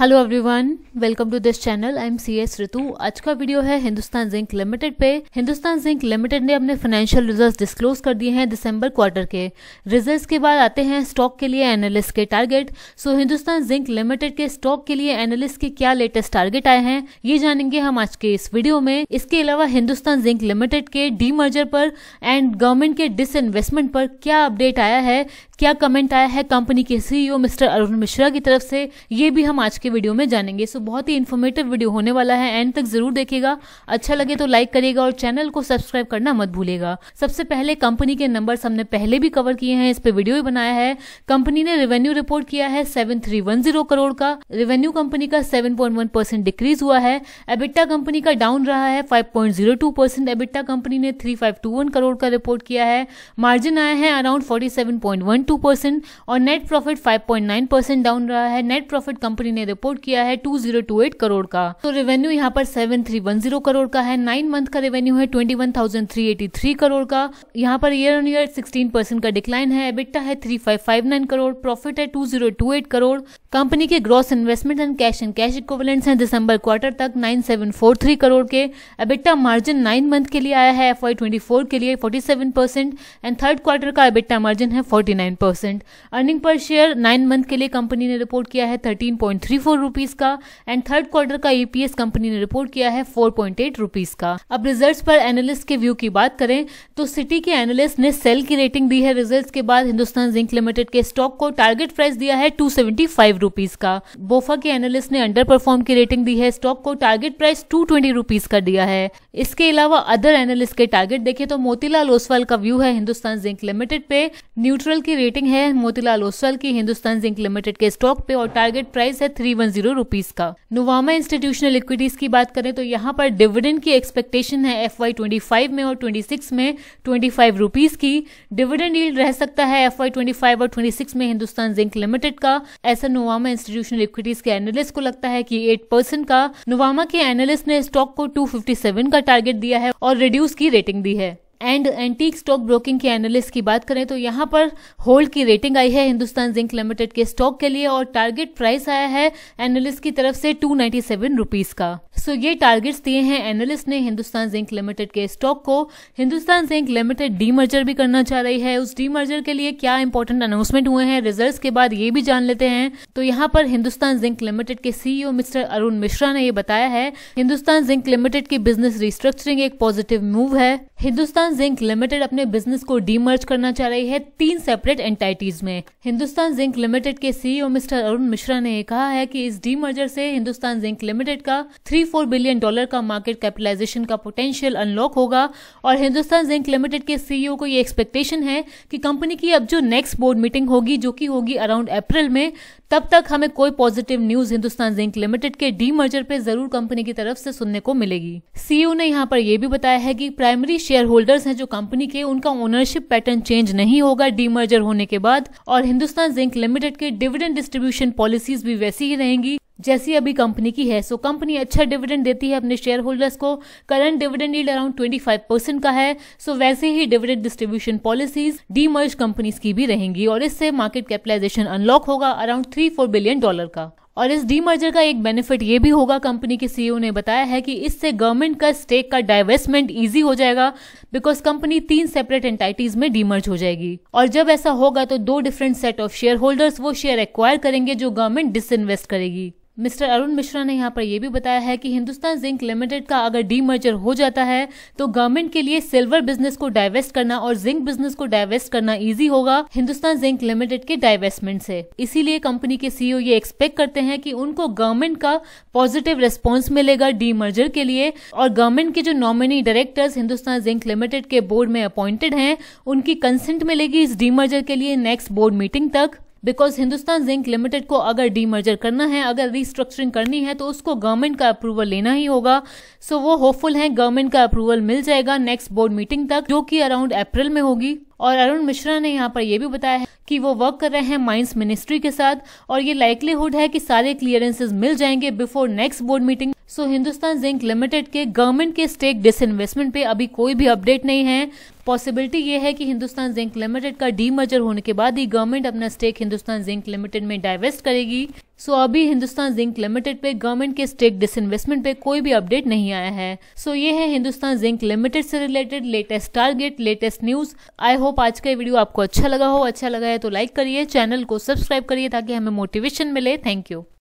hello everyone welcome to this channel I am C S Ritu आज का video है Hindustan zinc limited पे Hindustan zinc limited ने अपने फाइनेंशियल रिजल्ट्स डिस्क्लोज कर दिए हैं दिसंबर क्वार्टर के रिजल्ट्स के बाद आते हैं स्टॉक के लिए एनालिस्ट के target so so, Hindustan zinc limited के स्टॉक के लिए एनालिस्ट के क्या लेटेस्ट टारगेट आए हैं ये जानेंगे हम आज के इस वीडियो में इसके अलावा हिंदुस्तान जिंक लिमिटेड के डी मर्जर पर एंड गवर्नमेंट के डिस इन्वेस्टमेंट पर क्या अपडेट आया है क्या कमेंट आया है कंपनी के सीईओ मिस्टर अरुण मिश्रा की तरफ से ये भी हम आज के के वीडियो में जानेंगे सो बहुत ही इन्फॉर्मेटिव वीडियो होने वाला है एंड तक जरूर देखेगा अच्छा लगे तो लाइक करेगा और चैनल को सब्सक्राइब करना मत भूलेगा सबसे पहले कंपनी के नंबर हमने पहले भी कवर किए हैं इस पर वीडियो भी बनाया है कंपनी ने रेवेन्यू रिपोर्ट किया है सेवन करोड़ का रेवेन्यू कंपनी का सेवन डिक्रीज हुआ है एबिट्टा कंपनी का डाउन रहा है फाइव परसेंट एबिट्टा कंपनी ने थ्री करोड़ का रिपोर्ट किया है मार्जिन आया है अराउंड फोर्टी और नेट प्रॉफिट 5.9 डाउन रहा है नेट प्रॉफिट कंपनी ने रिपोर्ट किया है 2028 करोड़ का तो रेवेन्यू यहाँ पर 7310 करोड़ का है नाइन मंथ का रेवेन्यू है 21,383 करोड़ का यहाँ पर ईयर ऑन ईयर 16 परसेंट का डिक्लाइन है एबिटा है 3559 करोड़ प्रॉफिट है 2028 करोड़ कंपनी के gross investment and cash and cash equivalents हैं दिसंबर क्वार्टर तक 9743 करोड़ के एबिटा मार्जिन नाइन मंथ के लिए आया है एफ के लिए seven percent and third quarter का एबिटा मार्जिन है नाइन परसेंट अर्निंग पर शेयर नाइन मंथ के लिए कंपनी ने रिपोर्ट किया है थ्री फोर रुपीज का एंड थर्ड क्वार्टर का ईपीएस कंपनी ने रिपोर्ट किया है फोर पॉइंट एट रुपीज का अब रिजल्ट पर एनालिस्ट के व्यू की बात करें तो सिटी के एनालिस्ट ने सेल की रेटिंग दी है रिजल्ट के बाद हिंदुस्तान जिंक लिमिटेड के स्टॉक को टारगेट प्राइस दिया है टू सेवेंटी फाइव रुपीज का बोफा के एनालिस्ट ने अंडर परफॉर्म की रेटिंग दी है स्टॉक को target price two twenty rupees का दिया है इसके अलावा अदर एनालिस्ट के टारगेट देखे तो मोतीलाल ओसवाल का व्यू है हिंदुस्तान जिंक लिमिटेड पे न्यूट्रल की रेटिंग है मोतीलाल ओसवाल की हिंदुस्तान जिंक लिमिटेड के स्टॉक पे और टारगेट प्राइस है थ्री वन जीरो रुपीज का नुवामा इंस्टीट्यूशनल इक्विटीज की बात करें तो यहाँ पर डिविडेंड की एक्सपेक्टेशन है एफ वाई ट्वेंटी फाइव में और ट्वेंटी सिक्स में ट्वेंटी फाइव की डिविडेंड यील्ड रह सकता है एफ वाई ट्वेंटी फाइव और ट्वेंटी सिक्स में हिंदुस्तान जिंक लिमिटेड का ऐसा नुवामा इंस्टीट्यूशनल इक्विटीज के एनालिस्ट को लगता है कि एट परसेंट का नुवामा के एनालिस्ट ने स्टॉक को टू फिफ्टी सेवन का टारगेट दिया है और रिड्यूस की रेटिंग दी है एंड एंटीक स्टॉक ब्रोकिंग के एनालिस्ट की बात करें तो यहाँ पर होल्ड की रेटिंग आई है हिंदुस्तान जिंक लिमिटेड के स्टॉक के लिए और टारगेट प्राइस आया है एनालिस्ट की तरफ से टू नाइन्टी सेवन का सो so, ये टारगेट्स दिए हैं एनालिस्ट ने हिंदुस्तान जिंक लिमिटेड के स्टॉक को Hindustan zinc limited demerger भी करना चाह रही है उस डी मर्जर के लिए क्या इंपॉर्टेंट अनाउंसमेंट हुए हैं रिजल्ट के बाद ये भी जान लेते हैं तो यहाँ पर हिंदुस्तान जिंक लिमिटेड के सीईओ मिस्टर अरुण मिश्रा ने ये बताया है हिंदुस्तान जिंक लिमिटेड की बिजनेस रिस्ट्रक्चरिंग एक पॉजिटिव मूव है हिंदुस्तान जिंक लिमिटेड अपने बिजनेस को डीमर्ज करना चाह रही है तीन सेपरेट एंटाइटीज में हिंदुस्तान जिंक लिमिटेड के CEO e mister Arun Mishra ने कहा है कि इस डीमर्जर से हिंदुस्तान जिंक लिमिटेड का थ्री फोर बिलियन डॉलर का मार्केट कैपिटलाइजेशन का पोटेंशियल अनलॉक होगा और हिंदुस्तान जिंक लिमिटेड के सीईओ e को ये एक्सपेक्टेशन है कि कंपनी की अब जो नेक्स्ट बोर्ड मीटिंग होगी जो की होगी अराउंड अप्रैल में तब तक हमें कोई positive news Hindustan zinc limited के डी मर्जर पे जरूर कंपनी की तरफ से सुनने को मिलेगी सीईओ e ने यहाँ पर यह भी बताया है कि प्राइमरी शेयर होल्डर्स हैं जो कंपनी के उनका ओनरशिप पैटर्न चेंज नहीं होगा डी मर्जर होने के बाद और हिंदुस्तान जिंक लिमिटेड के डिविडेंड डिस्ट्रीब्यूशन पॉलिसीज भी वैसी ही रहेंगी जैसी अभी कंपनी की है सो so, कंपनी अच्छा डिविडेंड देती है अपने शेयर होल्डर्स को current dividend yield around 25 percent का है सो so, वैसे ही dividend distribution policies demerge companies की भी रहेंगी और इससे मार्केट कैपिटलाइजेशन अनलॉक होगा around three four billion dollar का और इस डीमर्जर का एक बेनिफिट ये भी होगा कंपनी के सीईओ e ने बताया है कि इससे गवर्नमेंट का स्टेक का डाइवेस्टमेंट इजी हो जाएगा बिकॉज कंपनी तीन सेपरेट एंटाइटीज में डीमर्ज हो जाएगी और जब ऐसा होगा तो दो different set of shareholders वो शेयर एक्वायर करेंगे जो गवर्नमेंट डिसइन्वेस्ट करेगी मिस्टर अरुण मिश्रा ने यहाँ पर यह भी बताया है कि हिंदुस्तान जिंक लिमिटेड का अगर डीमर्जर हो जाता है तो गवर्नमेंट के लिए सिल्वर बिजनेस को डाइवेस्ट करना और जिंक बिजनेस को डाइवेस्ट करना इजी होगा हिंदुस्तान जिंक लिमिटेड के डाइवेस्टमेंट से इसीलिए कंपनी के सीईओ e ये एक्सपेक्ट करते हैं कि उनको गवर्नमेंट का पॉजिटिव रिस्पॉन्स मिलेगा डी मर्जर के लिए और गवर्नमेंट के जो nominee directors Hindustan zinc limited के बोर्ड में अपॉइंटेड हैं उनकी कंसेंट मिलेगी इस डी मर्जर के लिए नेक्स्ट बोर्ड मीटिंग तक बिकॉज हिंदुस्तान जिंक लिमिटेड को अगर डीमर्जर करना है अगर रिस्ट्रक्चरिंग करनी है तो उसको गवर्नमेंट का अप्रूवल लेना ही होगा सो so, वो होपफुल है गवर्नमेंट का अप्रूवल मिल जाएगा नेक्स्ट बोर्ड मीटिंग तक जो कि अराउंड अप्रैल में होगी और अरुण मिश्रा ने यहाँ पर यह भी बताया है कि वो वर्क कर रहे हैं माइंस मिनिस्ट्री के साथ और ये लाइकलीहुड है कि सारे क्लियरेंसेज मिल जाएंगे before next board meeting so Hindustan zinc limited के गवर्नमेंट के स्टेक डिसइन्वेस्टमेंट पे अभी कोई भी अपडेट नहीं है पॉसिबिलिटी ये है कि हिंदुस्तान जिंक लिमिटेड का डी होने के बाद ही गवर्नमेंट अपना स्टेक हिंदुस्तान जिंक लिमिटेड में डाइवेस्ट करेगी सो so, अभी हिंदुस्तान जिंक लिमिटेड पे गवर्नमेंट के स्टेक डिसइन्वेस्टमेंट पे कोई भी अपडेट नहीं आया है सो so, ये है हिंदुस्तान जिंक लिमिटेड से related latest target latest news I hope आज का वीडियो आपको अच्छा लगा हो अच्छा लगा है तो लाइक करिए चैनल को सब्सक्राइब करिए ताकि हमें मोटिवेशन मिले थैंक यू